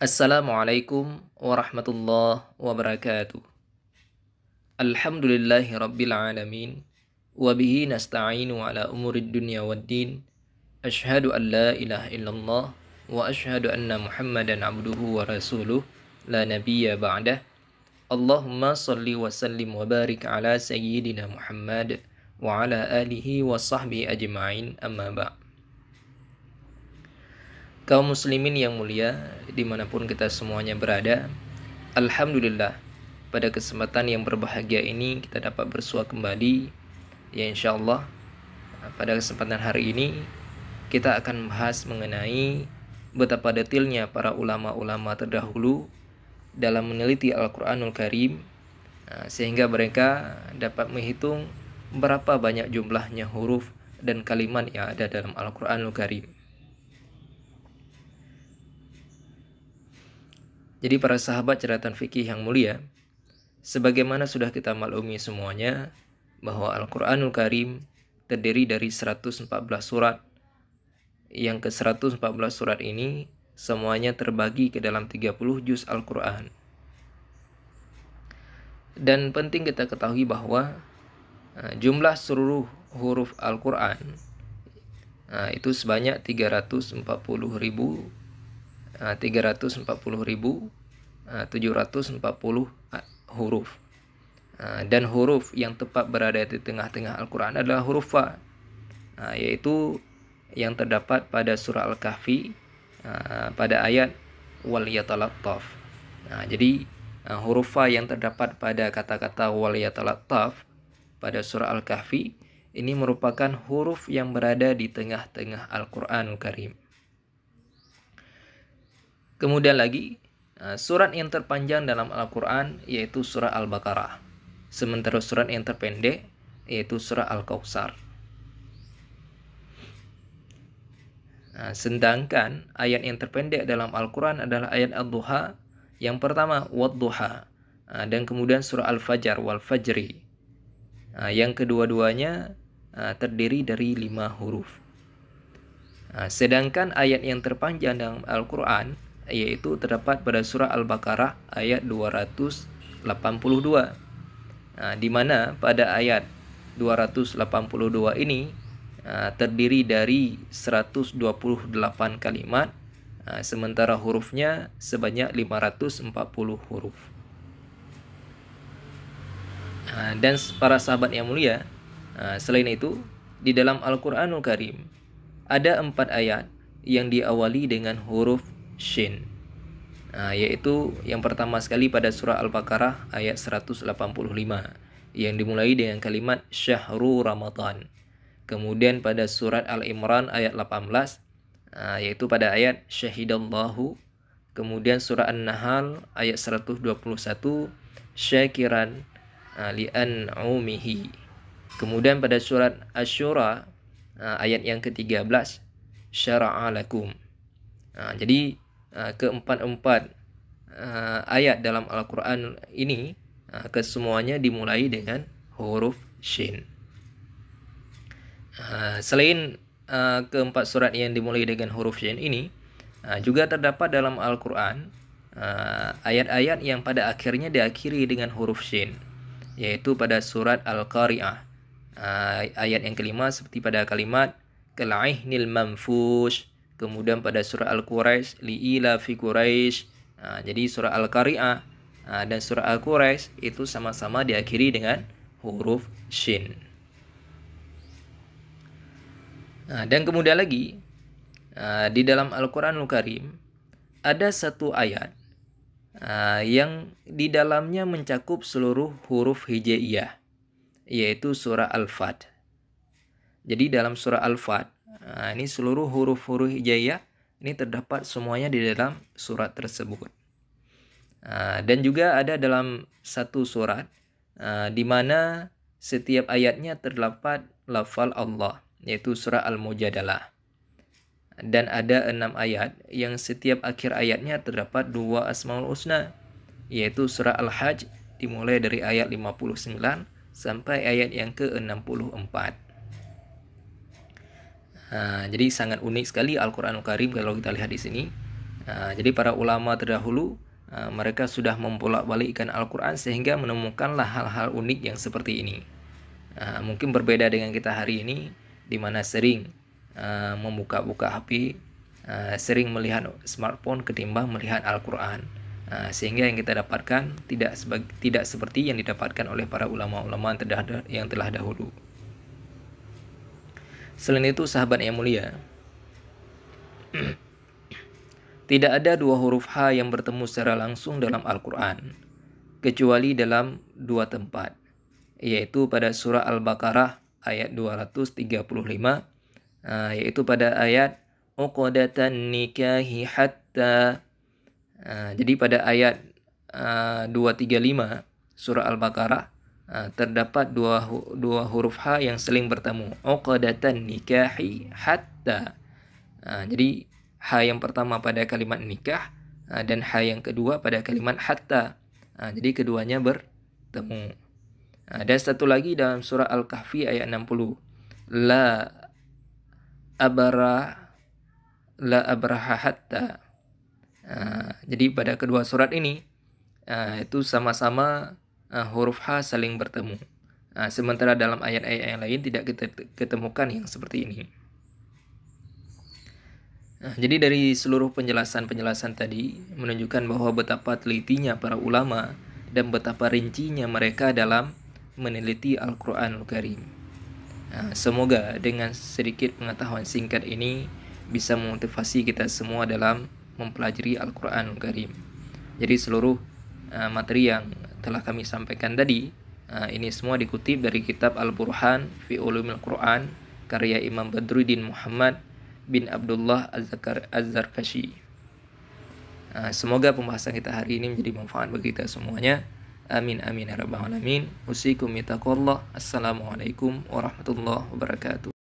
Assalamualaikum warahmatullahi wabarakatuh Alhamdulillahi rabbil alamin Wabihi nasta'inu ala umurid dunya wad din Ashhadu an la ilaha illallah Wa ashhadu anna muhammadan abduhu wa rasuluh La nabiyya ba'dah Allahumma salli wa sallim wa barik ala sayyidina muhammad Wa ala alihi wa sahbihi ajma'in amma ba'd Kaum muslimin yang mulia, dimanapun kita semuanya berada, Alhamdulillah, pada kesempatan yang berbahagia ini kita dapat bersua kembali. Ya insya Allah, pada kesempatan hari ini kita akan membahas mengenai betapa detailnya para ulama-ulama terdahulu dalam meneliti Al-Quranul Karim eh, sehingga mereka dapat menghitung berapa banyak jumlahnya huruf dan kalimat yang ada dalam Al-Quranul Karim. Jadi para sahabat ceratan fikih yang mulia, sebagaimana sudah kita maklumi semuanya bahwa Al-Qur'anul Karim terdiri dari 114 surat. Yang ke-114 surat ini semuanya terbagi ke dalam 30 juz Al-Qur'an. Dan penting kita ketahui bahwa e, jumlah seluruh huruf Al-Qur'an e, itu sebanyak 340 ribu 340.740 eh, eh, eh, huruf. Dan huruf yang tepat berada di tengah-tengah Al-Quran adalah huruf Fa, yaitu yang terdapat pada surah Al-Kahfi pada ayat wal yatalattaf. Nah, jadi huruf Fa yang terdapat pada kata-kata wal yatalattaf pada surah Al-Kahfi ini merupakan huruf yang berada di tengah-tengah Al-Quran Karim. Kemudian lagi, eh, surat yang terpanjang dalam Al-Quran yaitu surah Al-Baqarah. Sementara surat yang terpendek yaitu surah Al-Kautsar. Nah, sedangkan ayat yang terpendek dalam Al-Quran adalah ayat al duha Yang pertama, Wad-Duha. Nah, dan kemudian surah al fajar Wal-Fajri. Nah, yang kedua-duanya eh, terdiri dari lima huruf. Nah, sedangkan ayat yang terpanjang dalam Al-Quran yaitu terdapat pada surah Al-Baqarah ayat 282. Nah, di mana pada ayat 282 ini ah, terdiri dari 128 kalimat ah, sementara hurufnya sebanyak 540 huruf. Ah, dan para sahabat yang mulia, selain itu di dalam Al-Qur'anul Karim ada empat ayat yang diawali dengan huruf Shin nah, yaitu yang pertama sekali pada surah Al-Baqarah ayat 185 yang dimulai dengan kalimat syahru ramadan kemudian pada surat Al-Imran ayat 18 nah, yaitu pada ayat syahidallahu kemudian surah An-Nahl ayat 121 syakiran nah, li'an umihi kemudian pada surat Asyura nah, ayat yang ke-13 Syaraalakum. nah, jadi Ah, keempat-empat ah, ayat dalam Al-Quran ini ah, kesemuanya dimulai dengan huruf Shin. Selain keempat surat yang dimulai dengan huruf Shin ini, juga terdapat dalam Al-Quran ayat-ayat yang pada akhirnya diakhiri dengan huruf Shin, yaitu pada surat Al-Qari'ah. Ayat yang kelima seperti pada kalimat kelaih nil manfush kemudian pada surah Al-Quraisy liila fi Quraisy nah, jadi surah Al-Qari'ah nah, dan surah Al-Quraisy itu sama-sama diakhiri dengan huruf shin nah, dan kemudian lagi nah, di dalam Al-Qur'anul Karim ada satu ayat nah, yang di dalamnya mencakup seluruh huruf hijaiyah yaitu surah Al-Fat. Jadi dalam surah Al-Fat Nah, ini seluruh huruf-huruf hijaiyah ini terdapat semuanya di dalam surat tersebut. Nah, dan juga ada dalam satu surat uh, di mana setiap ayatnya terdapat lafal Allah yaitu surah Al-Mujadalah. Dan ada enam ayat yang setiap akhir ayatnya terdapat dua asmaul husna yaitu surah Al-Hajj dimulai dari ayat 59 sampai ayat yang ke-64. Ah, jadi sangat unik sekali Al-Quranul Karim kalau kita lihat di sini. Uh, jadi para ulama terdahulu uh, mereka sudah membolak-balikkan Al-Quran sehingga menemukanlah hal-hal unik yang seperti ini. Uh, mungkin berbeda dengan kita hari ini di mana sering uh, membuka-buka HP, uh, sering melihat smartphone ketimbang melihat Al-Quran. Uh, sehingga yang kita dapatkan tidak tidak seperti yang didapatkan oleh para ulama-ulama yang telah dahulu. Selain itu, sahabat yang mulia, tidak ada dua huruf H yang bertemu secara langsung dalam Al-Quran, kecuali dalam dua tempat, yaitu pada surah Al-Baqarah ayat 235, ah, yaitu pada ayat Uqadatan nikahi hatta ah, jadi pada ayat 235 ah, surah Al-Baqarah Eh, terdapat dua dua huruf h yang seling bertemu uqadatan nikahi hatta eh, jadi h yang pertama pada kalimat nikah eh, dan h yang kedua pada kalimat hatta jadi keduanya bertemu Ada dan satu lagi dalam surah al-kahfi ayat 60 la abara la abraha hatta jadi pada kedua surat ini itu sama-sama uh, huruf H saling bertemu. Nah, sementara dalam ayat-ayat yang lain tidak kita ketemukan yang seperti ini. Nah, jadi dari seluruh penjelasan-penjelasan tadi menunjukkan bahwa betapa telitinya para ulama dan betapa rincinya mereka dalam meneliti al quran Al Karim. Nah, semoga dengan sedikit pengetahuan singkat ini bisa memotivasi kita semua dalam mempelajari al quran Al Karim. Jadi seluruh eh, materi yang telah kami sampaikan tadi eh, ini semua dikutip dari kitab Al-Burhan fi Ulumil Quran karya Imam Badruddin Muhammad bin Abdullah Az-Zarkashi. Eh, semoga pembahasan kita hari ini menjadi manfaat bagi kita semuanya. Amin amin ya rabbal alamin. Usikum warahmatullahi wabarakatuh.